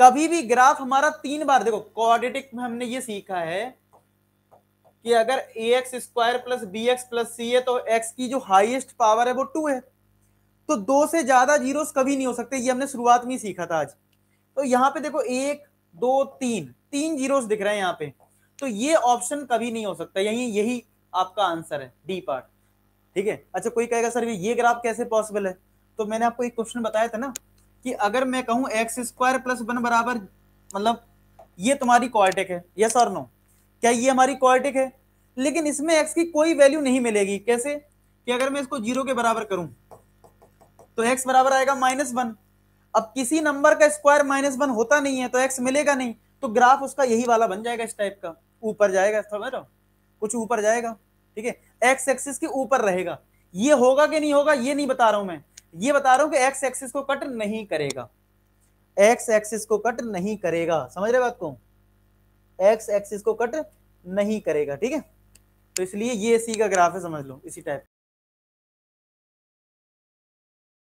कभी भी ग्राफ हमारा तीन बार देखो कोऑर्डिनेटिक में हमने ये सीखा है कि अगर A X square plus B X plus C है तो एक्स की जो हाईएस्ट पावर है वो टू है तो दो से ज्यादा जीरो कभी नहीं हो सकते ये हमने शुरुआत में सीखा था आज तो यहाँ पे देखो एक दो तीन तीन जीरो दिख रहे हैं यहाँ पे तो ये ऑप्शन कभी नहीं हो सकता यही यही आपका आंसर है डी पार्ट ठीक है अच्छा कोई कहेगा सर ये ग्राफ कैसे पॉसिबल है तो मैंने आपको एक क्वेश्चन बताया था ना कि अगर मैं कहूं एक्स स्क्वायर प्लस वन बराबर मतलब ये तुम्हारी क्वार्टिक है यस और नो क्या ये हमारी क्वार्टिक है लेकिन इसमें एक्स की कोई वैल्यू नहीं मिलेगी कैसे कि अगर मैं इसको जीरो के बराबर करूं तो एक्स बराबर आएगा माइनस वन अब किसी नंबर का स्क्वायर माइनस वन होता नहीं है तो एक्स मिलेगा नहीं तो ग्राफ उसका यही वाला बन जाएगा इस टाइप का ऊपर जाएगा समझ रहा कुछ ऊपर जाएगा ठीक है एक्स एक्सिस के ऊपर रहेगा ये होगा कि नहीं होगा ये नहीं बता रहा हूं मैं ये बता रहा हूं कि एक्स एक्सिस को कट नहीं करेगा एक्स एक्सिस को कट नहीं करेगा समझ रहे बात को एक्स एक्सिस को कट नहीं करेगा ठीक है तो इसलिए ये सी का ग्राफ है समझ लो इसी टाइप